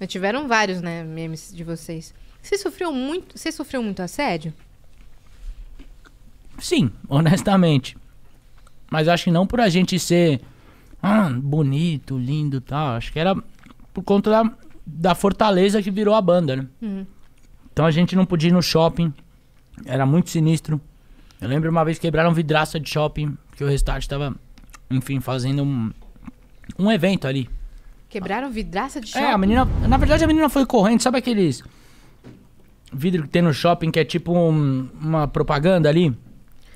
Já né, tiveram vários, né, memes de vocês. Você sofreu muito, você sofreu muito assédio? Sim, honestamente. Mas acho que não por a gente ser ah, bonito, lindo, tal. Acho que era por conta da, da fortaleza que virou a banda, né? Uhum. Então a gente não podia ir no shopping. Era muito sinistro. Eu lembro uma vez quebraram vidraça de shopping, que o restart estava, enfim, fazendo um, um evento ali. Quebraram vidraça de shopping? É, a menina. Na verdade, a menina foi correndo, sabe aqueles vidro que tem no shopping que é tipo um, uma propaganda ali?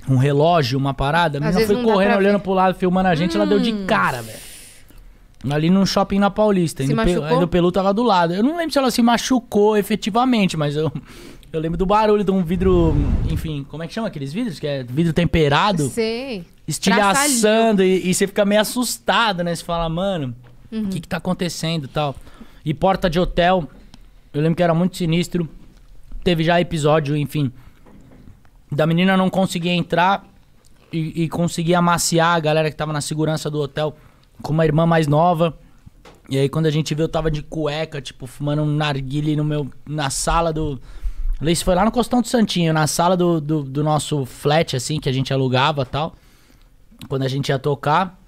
Um relógio, uma parada. A menina foi correndo, olhando pro lado, filmando a gente, hum. ela deu de hum. cara, velho. Ali num shopping na Paulista. Ainda Pe... Aí Pelu tava do lado. Eu não lembro se ela se machucou efetivamente, mas eu, eu lembro do barulho de um vidro. Enfim, como é que chama aqueles vidros? Que é vidro temperado? Sei. Estilhaçando e, e você fica meio assustado, né? Você fala, mano. O uhum. que, que tá acontecendo e tal. E porta de hotel, eu lembro que era muito sinistro. Teve já episódio, enfim, da menina não conseguir entrar e, e conseguir amaciar a galera que tava na segurança do hotel com uma irmã mais nova. E aí quando a gente viu, eu tava de cueca, tipo, fumando um narguile no meu, na sala do... Isso foi lá no Costão do Santinho, na sala do, do, do nosso flat, assim, que a gente alugava tal. Quando a gente ia tocar.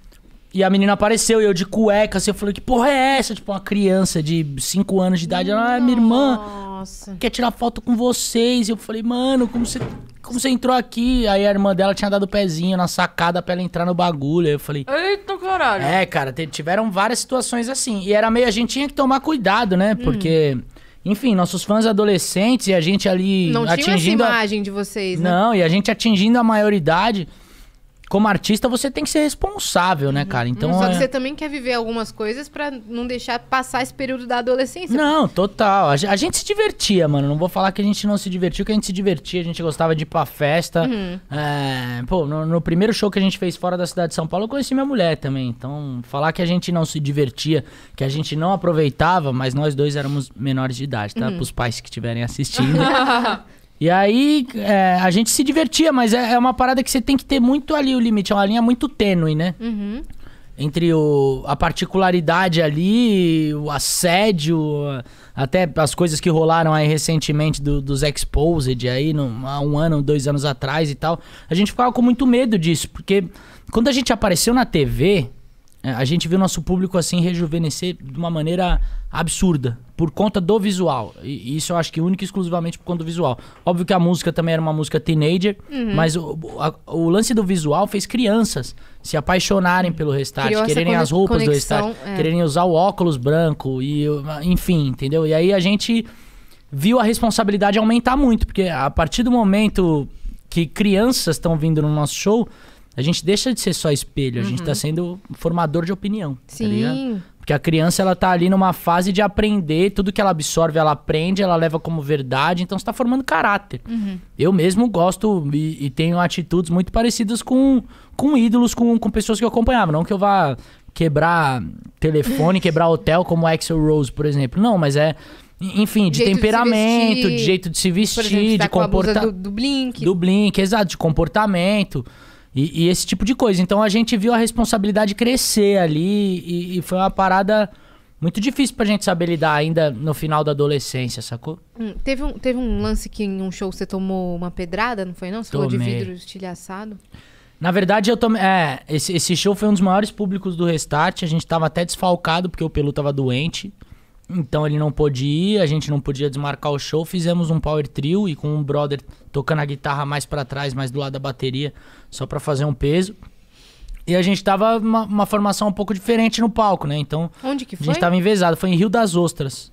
E a menina apareceu, e eu de cueca, assim, eu falei, que porra é essa? Tipo, uma criança de 5 anos de idade, ela, ah, minha irmã, Nossa. quer tirar foto com vocês. E eu falei, mano, como você, como você entrou aqui? Aí a irmã dela tinha dado pezinho na sacada pra ela entrar no bagulho. Aí eu falei... Eita, caralho. É, cara, tiveram várias situações assim. E era meio, a gente tinha que tomar cuidado, né? Hum. Porque... Enfim, nossos fãs adolescentes e a gente ali não atingindo. Não tinha essa imagem a... de vocês, né? Não, e a gente atingindo a maioridade como artista, você tem que ser responsável, né, uhum. cara? Então, Só que é... você também quer viver algumas coisas para não deixar passar esse período da adolescência. Não, total. A, gente se divertia, mano. Não vou falar que a gente não se divertiu, que a gente se divertia, a gente gostava de ir pra festa. Uhum. É... pô, no, no, primeiro show que a gente fez fora da cidade de São Paulo, eu conheci minha mulher também. Então, falar que a gente não se divertia, que a gente não aproveitava, mas nós dois éramos menores de idade, tá? Uhum. Pros pais que estiverem assistindo. E aí é, a gente se divertia, mas é, é, uma parada que você tem que ter muito ali o limite, é uma linha muito tênue, né? Uhum. Entre o, a particularidade ali, o assédio, até as coisas que rolaram aí recentemente do, dos Exposed aí, no, há um ano, dois anos atrás e tal. A gente ficava com muito medo disso, porque quando a gente apareceu na TV, é, a gente viu nosso público assim rejuvenescer de uma maneira absurda, por conta do visual. E isso eu acho que único e exclusivamente por conta do visual. Óbvio que a música também era uma música teenager, uhum. mas o, a, o, lance do visual fez crianças se apaixonarem pelo restart, Criou quererem as roupas conexão, do restart, é. quererem usar o óculos branco e enfim, entendeu? E aí a gente viu a responsabilidade aumentar muito, porque a partir do momento que crianças estão vindo no nosso show, a gente deixa de ser só espelho, uhum. a gente está uhum. sendo formador de opinião. Tá Sim. Tá Porque a criança ela tá ali numa fase de aprender, tudo que ela absorve, ela aprende, ela leva como verdade, então está formando caráter. Uhum. Eu mesmo gosto e, e, tenho atitudes muito parecidas com, com ídolos, com, com pessoas que eu acompanhava. Não que eu vá quebrar telefone, quebrar hotel, como Axel Rose, por exemplo. Não, mas é. Enfim, de temperamento, de, vestir, de, jeito de se vestir, exemplo, tá de comportamento. Do, do blink. Do blink, exato, de comportamento. E, e, esse tipo de coisa. Então a gente viu a responsabilidade crescer ali e, e, foi uma parada muito difícil pra gente saber lidar ainda no final da adolescência, sacou? Hum, teve, um, teve um lance que em um show você tomou uma pedrada, não foi não? Você Tomei. falou de vidro estilhaçado. Na verdade, eu tomei. É, esse, esse show foi um dos maiores públicos do Restart. A gente tava até desfalcado, porque o Pelu tava doente. Então ele não pôde ir, a gente não podia desmarcar o show, fizemos um power trio e com um brother tocando a guitarra mais para trás, mais do lado da bateria, só para fazer um peso. E a gente tava uma, uma, formação um pouco diferente no palco, né? Então. Onde que foi? A gente tava envezado, foi em Rio das Ostras.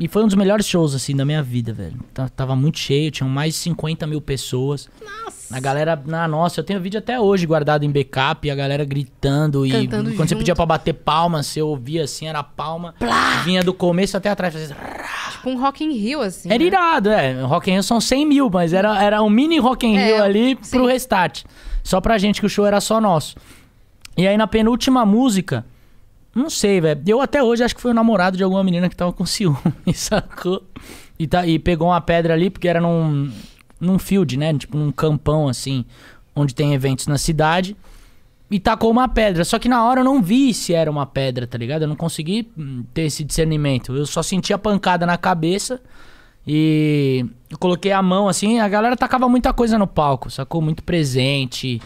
E foi um dos melhores shows, assim, da minha vida, velho. Tá, tava muito cheio, tinham mais de 50 mil pessoas. Nossa! A galera, na nossa, eu tenho vídeo até hoje guardado em backup, a galera gritando Cantando e quando você pedia pra bater palma, você ouvia assim, era palma. Plá! Vinha do começo até atrás, fazia assim, Tipo um Rock in Rio, assim. Era né? irado, é. Rock in Rio são 100 mil, mas era, era um mini Rock in é, Rio ali sim. pro restart. Só pra gente, que o show era só nosso. E aí na penúltima música não sei, velho. Eu até hoje acho que foi o namorado de alguma menina que tava com ciúme, sacou? E, tá, e pegou uma pedra ali, porque era num, num field, né? Tipo, num campão, assim, onde tem eventos na cidade. E tacou uma pedra. Só que na hora eu não vi se era uma pedra, tá ligado? Eu não consegui hum, ter esse discernimento. Eu só senti a pancada na cabeça. E eu coloquei a mão assim. A galera tacava muita coisa no palco, sacou? Muito presente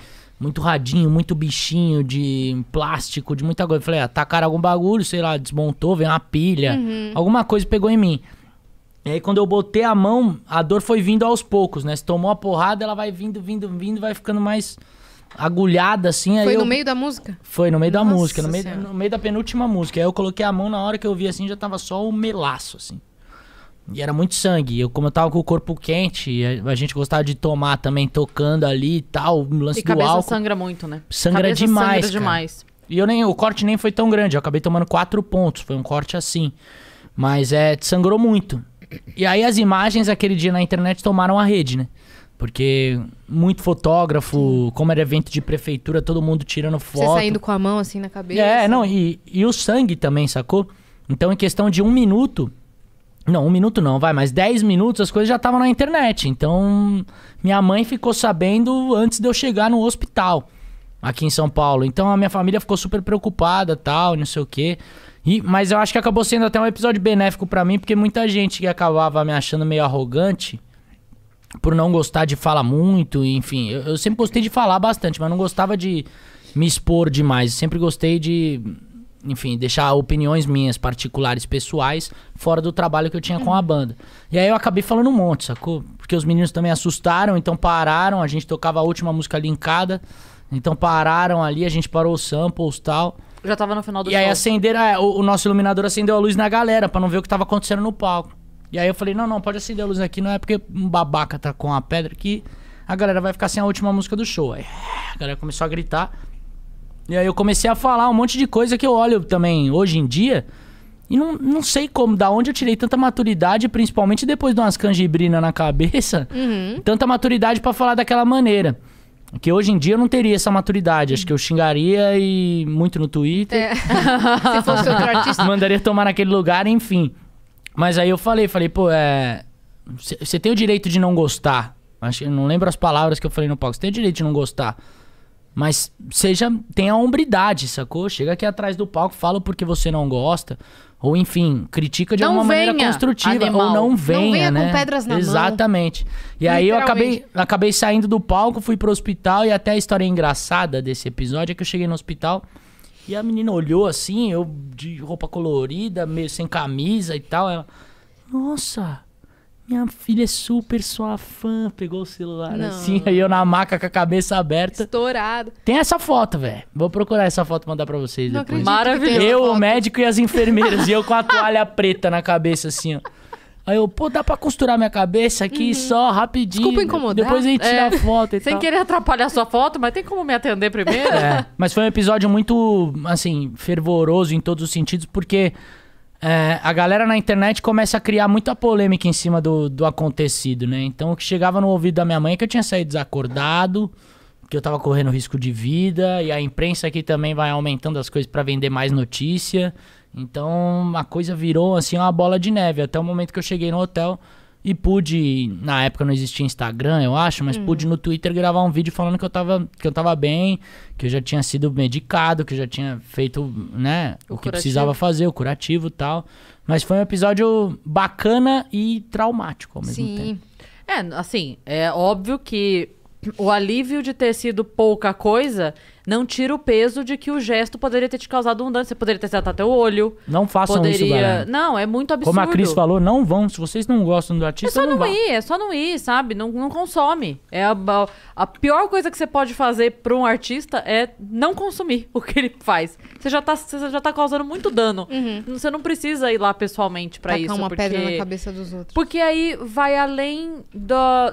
muito radinho, muito bichinho de plástico, de muita coisa. falei, atacaram ah, algum bagulho, sei lá, desmontou, veio uma pilha, uhum. alguma coisa pegou em mim. E aí quando eu botei a mão, a dor foi vindo aos poucos, né? Se tomou a porrada, ela vai vindo, vindo, vindo, vai ficando mais agulhada assim. Foi no eu... meio da música? Foi no meio Nossa da música, no meio, no meio da penúltima música. Aí eu coloquei a mão na hora que eu vi assim, já tava só o melaço, assim. E era muito sangue. Eu, como eu tava com o corpo quente, a gente gostava de tomar também, tocando ali e tal, o lance e do álcool. sangra muito, né? Sangra cabeça demais, sangra demais. E eu nem, o corte nem foi tão grande, eu acabei tomando quatro pontos, foi um corte assim. Mas é, sangrou muito. E aí as imagens aquele dia na internet tomaram a rede, né? Porque muito fotógrafo, como era evento de prefeitura, todo mundo tirando foto. Você saindo com a mão assim na cabeça. É, não, e, e o sangue também, sacou? Então, em questão de um minuto, não, um minuto não, vai, mas dez minutos as coisas já estavam na internet. Então, minha mãe ficou sabendo antes de eu chegar no hospital aqui em São Paulo. Então a minha família ficou super preocupada, tal, não sei o quê. E, mas eu acho que acabou sendo até um episódio benéfico para mim, porque muita gente que acabava me achando meio arrogante por não gostar de falar muito, enfim. Eu, eu sempre gostei de falar bastante, mas não gostava de me expor demais. Eu sempre gostei de enfim, deixar opiniões minhas, particulares, pessoais, fora do trabalho que eu tinha com a banda. E aí eu acabei falando um monte, sacou? Porque os meninos também assustaram, então pararam, a gente tocava a última música linkada, então pararam ali, a gente parou os samples e tal. Já tava no final do e show. E aí acenderam, é, o, o nosso iluminador acendeu a luz na galera, para não ver o que tava acontecendo no palco. E aí eu falei, não, não, pode acender a luz aqui, não é porque um babaca tá com a pedra que a galera vai ficar sem a última música do show. Aí a galera começou a gritar. E aí eu comecei a falar um monte de coisa que eu olho também hoje em dia. E não, não sei como, da onde eu tirei tanta maturidade, principalmente depois de umas canjibrinas na cabeça, uhum. tanta maturidade para falar daquela maneira. Que hoje em dia eu não teria essa maturidade. Acho que eu xingaria e muito no Twitter. É. Se fosse outro artista. Mandaria tomar naquele lugar, enfim. Mas aí eu falei, falei, pô, é. Você tem o direito de não gostar. Acho que não lembro as palavras que eu falei no palco. Você tem o direito de não gostar. Mas seja, tenha hombridade, sacou? Chega aqui atrás do palco, fala porque você não gosta. Ou enfim, critica de não alguma venha, maneira construtiva. Animal. Ou não venha, não venha né? com pedras na Exatamente. Mão. E aí eu acabei, acabei saindo do palco, fui pro hospital e até a história engraçada desse episódio é que eu cheguei no hospital e a menina olhou assim, eu de roupa colorida, meio sem camisa e tal. Ela, nossa, minha filha é super sua fã. Pegou o celular Não. assim, aí eu na maca com a cabeça aberta. Estourado. Tem essa foto, velho. Vou procurar essa foto e mandar pra vocês Não depois. Maravilhoso. Eu, o médico e as enfermeiras. e eu com a toalha preta na cabeça, assim, ó. Aí eu, pô, dá pra costurar minha cabeça aqui uhum. só rapidinho. Desculpa incomodar. Depois a gente tira é. a foto e Sem tal. Sem querer atrapalhar sua foto, mas tem como me atender primeiro? É. Mas foi um episódio muito, assim, fervoroso em todos os sentidos, porque é, a galera na internet começa a criar muita polêmica em cima do, do acontecido, né? Então o que chegava no ouvido da minha mãe é que eu tinha saído desacordado, que eu tava correndo risco de vida, e a imprensa aqui também vai aumentando as coisas para vender mais notícia. Então a coisa virou assim uma bola de neve, até o momento que eu cheguei no hotel e pude, na época não existia Instagram, eu acho, mas hum. pude no Twitter gravar um vídeo falando que eu, tava, que eu tava bem, que eu já tinha sido medicado, que eu já tinha feito, né, o, o que curativo. precisava fazer, o curativo e tal. Mas foi um episódio bacana e traumático ao mesmo Sim. tempo. É, assim, é óbvio que o alívio de ter sido pouca coisa não tira o peso de que o gesto poderia ter te causado um dano. Você poderia ter acertado teu olho. Não façam poderia... isso, galera. Não, é muito absurdo. Como a Cris falou, não vão. Se vocês não gostam do artista, é só não, não ir, é só não ir, sabe? Não, não consome. É a, a pior coisa que você pode fazer para um artista é não consumir o que ele faz. Você já tá, você já tá causando muito dano. Uhum. Você não precisa ir lá pessoalmente para isso. Tacar uma porque... pedra na cabeça dos outros. Porque aí vai além do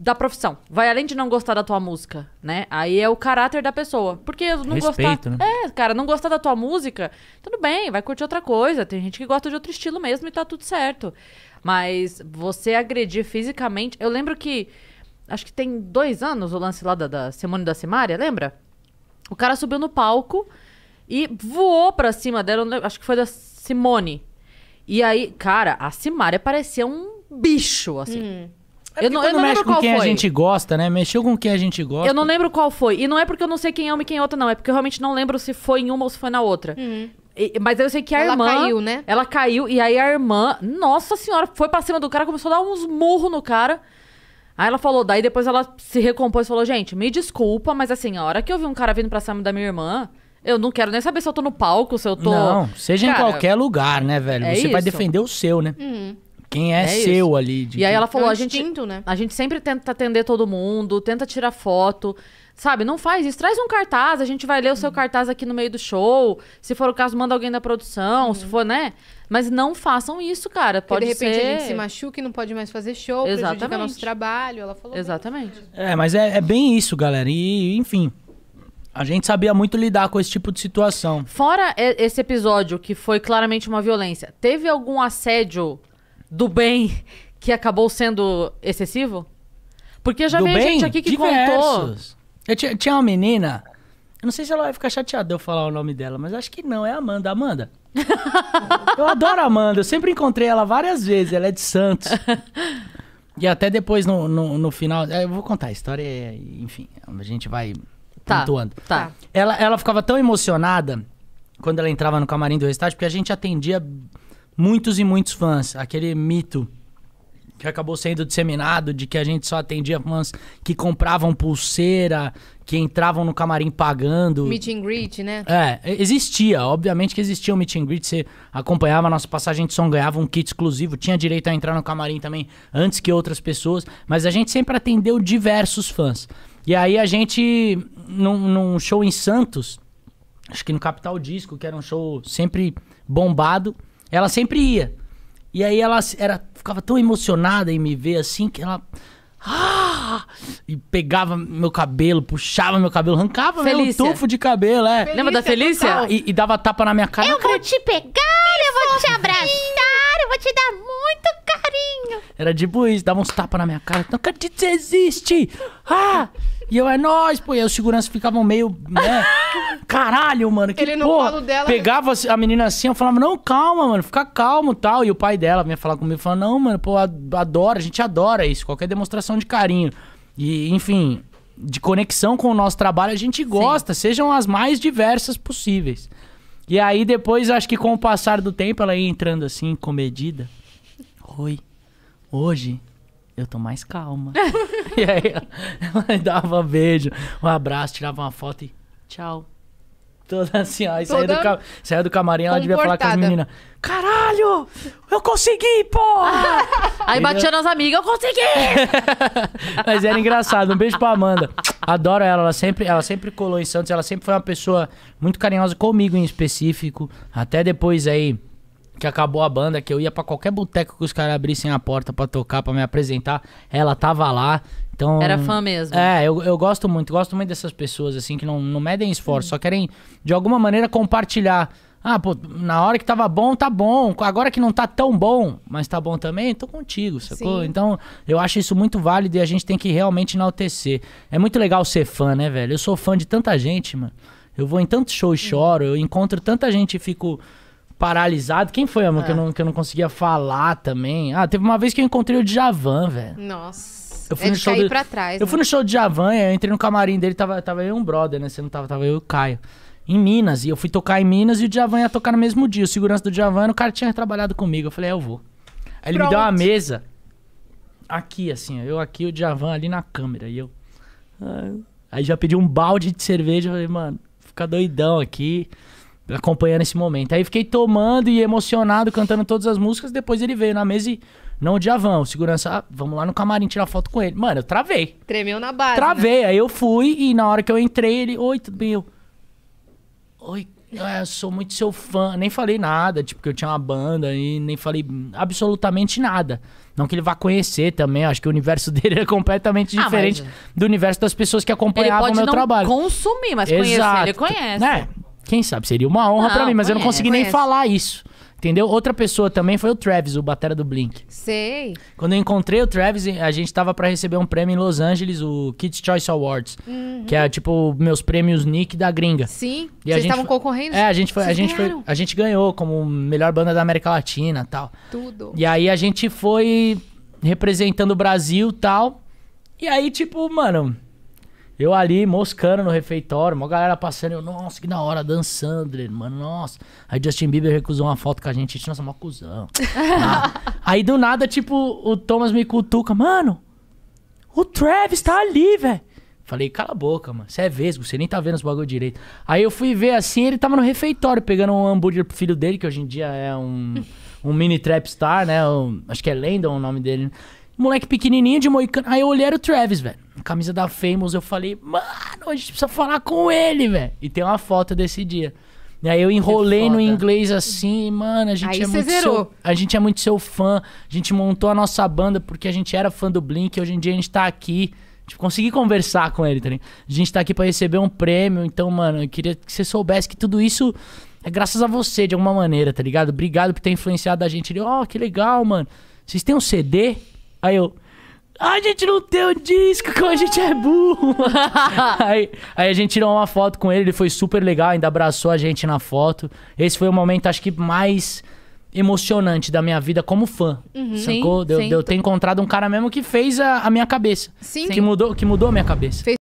da profissão. Vai além de não gostar da tua música, né? Aí é o caráter da pessoa. Porque não Respeito, gostar. Né? É, cara, não gostar da tua música, tudo bem, vai curtir outra coisa. Tem gente que gosta de outro estilo mesmo e tá tudo certo. Mas você agredir fisicamente. Eu lembro que. Acho que tem dois anos o lance lá da, da Simone da Simária, lembra? O cara subiu no palco e voou pra cima dela. Acho que foi da Simone. E aí, cara, a Simária parecia um bicho, assim. Hum. É eu não, eu não mexe lembro com quem foi. a gente gosta, né? Mexeu com quem a gente gosta. Eu não lembro qual foi. E não é porque eu não sei quem é uma e quem é outra, não. É porque eu realmente não lembro se foi em uma ou se foi na outra. Uhum. E, mas eu sei que a ela irmã. Ela caiu, né? Ela caiu. E aí a irmã, nossa senhora, foi pra cima do cara, começou a dar uns murros no cara. Aí ela falou, daí depois ela se recompôs e falou: gente, me desculpa, mas assim, a hora que eu vi um cara vindo pra cima da minha irmã, eu não quero nem saber se eu tô no palco, se eu tô. Não, seja cara, em qualquer lugar, né, velho? É Você isso. vai defender o seu, né? Uhum. Quem é, é seu isso. ali. e aí ela falou, é um a gente, né? a gente sempre tenta atender todo mundo, tenta tirar foto, sabe? Não faz isso. Traz um cartaz, a gente vai ler o seu cartaz aqui no meio do show. Se for o caso, manda alguém da produção, uhum. se for, né? Mas não façam isso, cara. Pode Porque de repente ser... a gente se machuca e não pode mais fazer show, Exatamente. prejudica nosso trabalho. Ela falou. Exatamente. É, mas é, é bem isso, galera. E enfim, a gente sabia muito lidar com esse tipo de situação. Fora esse episódio que foi claramente uma violência, teve algum assédio do bem que acabou sendo excessivo? Porque já vi veio gente aqui que diversos. contou. Tinha, tinha uma menina, eu não sei se ela vai ficar chateada de eu falar o nome dela, mas acho que não, é Amanda. Amanda. eu adoro a Amanda, eu sempre encontrei ela várias vezes, ela é de Santos. e até depois no, no, no, final. É, eu vou contar a história, é, enfim, a gente vai tá, pontuando. Tá. Ela, ela ficava tão emocionada quando ela entrava no camarim do restaurante, porque a gente atendia muitos e muitos fãs. Aquele mito que acabou sendo disseminado de que a gente só atendia fãs que compravam pulseira, que entravam no camarim pagando. Meet and greet, né? É, existia, obviamente que existia o meet and greet, você acompanhava a nossa passagem de som, ganhava um kit exclusivo, tinha direito a entrar no camarim também antes que outras pessoas, mas a gente sempre atendeu diversos fãs. E aí a gente, num, num show em Santos, acho que no Capital Disco, que era um show sempre bombado, ela sempre ia. E aí ela era, ficava tão emocionada em me ver assim que ela. Ah! E pegava meu cabelo, puxava meu cabelo, arrancava meu tufo de cabelo, é. Felícia, Lembra da Felícia? E, e, dava tapa na minha cara. Eu vou te pegar, eu vou te abraçar, eu vou te dar muito era tipo isso, dava uns tapas na minha cara. Não acredito que você existe! Ah! E eu, é nóis, pô. E aí os seguranças ficavam meio, né? Caralho, mano. Que Ele no porra. colo dela. Pegava a menina assim, eu falava, não, calma, mano, fica calmo tal. E o pai dela vinha falar comigo, falando não, mano, pô, adora, a gente adora isso, qualquer demonstração de carinho. E, enfim, de conexão com o nosso trabalho, a gente gosta, Sim. sejam as mais diversas possíveis. E aí depois, acho que com o passar do tempo, ela ia entrando assim, comedida. Oi. Hoje eu tô mais calma. e aí ela dava um beijo, um abraço, tirava uma foto e tchau. Toda assim, aí Toda... do, ca... do camarim, ela devia falar com as meninas. Caralho! Eu consegui, pô! aí batia nas amigas, eu consegui! Mas era engraçado. Um beijo pra Amanda. Adoro ela, ela sempre, ela sempre colou em Santos, ela sempre foi uma pessoa muito carinhosa comigo em específico. Até depois aí que acabou a banda, que eu ia para qualquer boteco que os caras abrissem a porta para tocar, para me apresentar, ela tava lá. Então, Era fã mesmo. É, eu, eu gosto muito, gosto muito dessas pessoas, assim, que não, não medem esforço, hum. só querem, de alguma maneira, compartilhar. Ah, pô, na hora que tava bom, tá bom. Agora que não tá tão bom, mas tá bom também, tô contigo, sacou? Sim. Então, eu acho isso muito válido e a gente tem que realmente enaltecer. É muito legal ser fã, né, velho? Eu sou fã de tanta gente, mano. Eu vou em tantos shows e choro, eu encontro tanta gente e fico paralisado. Quem foi, amor, é. que, eu é. não, que eu não conseguia falar também? Ah, teve uma vez que eu encontrei o Djavan, velho. Nossa. Eu fui é no tá show pra trás. Eu né? fui no show de Djavan, eu entrei no camarim dele, tava, tava eu e um brother, né? Você não tava, tava eu e o Caio. Em Minas, e eu fui tocar em Minas e o Djavan ia tocar no mesmo dia. O segurança do Djavan, o cara tinha trabalhado comigo. Eu falei, é, eu vou. Aí ele Pronto. me deu uma mesa. Aqui, assim, Eu aqui, o Djavan ali na câmera. E eu... Ah. Aí já pedi um balde de cerveja. Falei, mano, fica doidão aqui acompanhando esse momento. Aí fiquei tomando e emocionado, cantando todas as músicas. Depois ele veio na mesa e. Não, o Djavan, segurança, ah, vamos lá no camarim tirar foto com ele. Mano, eu travei. Tremeu na base. Travei. Né? Aí eu fui e na hora que eu entrei, ele. Oi, tudo bem? Eu. Oi, é, eu sou muito seu fã. Nem falei nada, tipo, que eu tinha uma banda e nem falei absolutamente nada. Não que ele vá conhecer também, acho que o universo dele é completamente ah, diferente mas... do universo das pessoas que acompanhavam o meu trabalho. não consumir, mas Exato. conhecer, ele conhece. É. Quem sabe? Seria uma honra para mim, mas conheço, eu não consegui conheço. nem falar isso. Entendeu? Outra pessoa também foi o Travis, o batera do Blink. Sei. Quando eu encontrei o Travis, a gente tava para receber um prêmio em Los Angeles, o Kids Choice Awards, uhum. que é tipo meus prêmios Nick da gringa. Sim. E Vocês estavam concorrendo? É, a gente foi, Vocês a gente ganharam? foi, a gente ganhou como melhor banda da América Latina, tal. Tudo. E aí a gente foi representando o Brasil, tal. E aí tipo, mano, eu ali moscando no refeitório, uma galera passando, eu, nossa, que da hora, dançando, mano, nossa. Aí Justin Bieber recusou uma foto com a gente, nossa, mó cuzão. ah. Aí do nada, tipo, o Thomas me cutuca, mano, o Travis tá ali, velho. Falei, cala a boca, mano. Você é vesgo, você nem tá vendo os bagulho direito. Aí eu fui ver assim, ele tava no refeitório pegando um hambúrguer pro filho dele, que hoje em dia é um, um mini trap star, né? Um, acho que é Landon o nome dele. Né? moleque pequenininho de moicano. Aí eu olhei era o Travis, velho. Camisa da Famous, eu falei, mano, a gente precisa falar com ele, velho. E tem uma foto desse dia. E aí eu enrolei no inglês assim, mano, a gente aí é muito zerou. seu, a gente é muito seu fã. A gente montou a nossa banda porque a gente era fã do Blink, hoje em dia a gente tá aqui. Tipo, consegui conversar com ele, tá ligado? A gente tá aqui para receber um prêmio, então, mano, eu queria que você soubesse que tudo isso é graças a você de alguma maneira, tá ligado? Obrigado por ter influenciado a gente. Ele, ó, oh, que legal, mano. Vocês têm um CD? Aí eu. A gente não tem o disco, como a gente é burro. aí, aí, a gente tirou uma foto com ele, ele foi super legal, ainda abraçou a gente na foto. Esse foi o momento, acho que mais emocionante da minha vida como fã. Uhum, sacou? Sim, de, sim. de eu ter encontrado um cara mesmo que fez a, a minha cabeça. Sim. Que mudou, que mudou a minha cabeça. Fez